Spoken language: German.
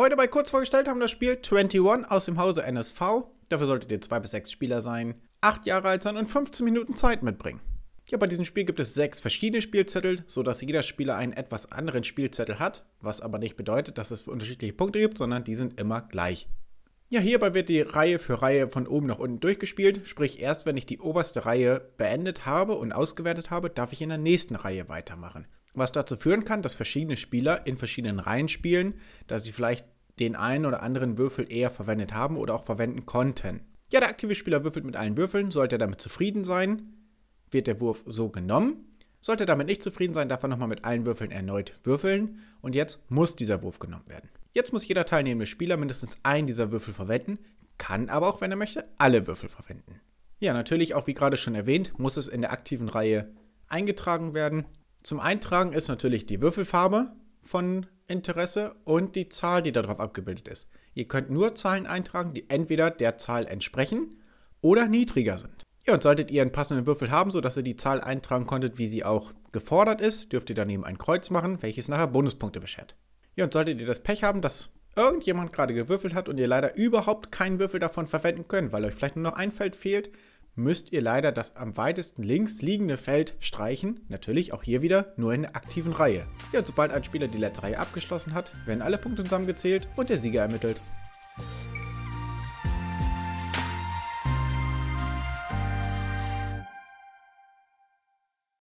Heute bei kurz vorgestellt haben das Spiel 21 aus dem Hause NSV. Dafür solltet ihr 2 bis 6 Spieler sein, 8 Jahre alt sein und 15 Minuten Zeit mitbringen. Ja, bei diesem Spiel gibt es 6 verschiedene Spielzettel, sodass jeder Spieler einen etwas anderen Spielzettel hat, was aber nicht bedeutet, dass es unterschiedliche Punkte gibt, sondern die sind immer gleich. Ja, hierbei wird die Reihe für Reihe von oben nach unten durchgespielt, sprich erst wenn ich die oberste Reihe beendet habe und ausgewertet habe, darf ich in der nächsten Reihe weitermachen was dazu führen kann, dass verschiedene Spieler in verschiedenen Reihen spielen, da sie vielleicht den einen oder anderen Würfel eher verwendet haben oder auch verwenden konnten. Ja, der aktive Spieler würfelt mit allen Würfeln, sollte er damit zufrieden sein, wird der Wurf so genommen. Sollte er damit nicht zufrieden sein, darf er nochmal mit allen Würfeln erneut würfeln und jetzt muss dieser Wurf genommen werden. Jetzt muss jeder teilnehmende Spieler mindestens einen dieser Würfel verwenden, kann aber auch, wenn er möchte, alle Würfel verwenden. Ja, natürlich, auch wie gerade schon erwähnt, muss es in der aktiven Reihe eingetragen werden. Zum Eintragen ist natürlich die Würfelfarbe von Interesse und die Zahl, die darauf abgebildet ist. Ihr könnt nur Zahlen eintragen, die entweder der Zahl entsprechen oder niedriger sind. Ja, und solltet ihr einen passenden Würfel haben, sodass ihr die Zahl eintragen konntet, wie sie auch gefordert ist, dürft ihr daneben ein Kreuz machen, welches nachher Bonuspunkte beschert. Ja, und solltet ihr das Pech haben, dass irgendjemand gerade gewürfelt hat und ihr leider überhaupt keinen Würfel davon verwenden könnt, weil euch vielleicht nur noch ein Feld fehlt, müsst ihr leider das am weitesten links liegende Feld streichen. Natürlich auch hier wieder nur in der aktiven Reihe. Ja, und sobald ein Spieler die letzte Reihe abgeschlossen hat, werden alle Punkte zusammengezählt und der Sieger ermittelt.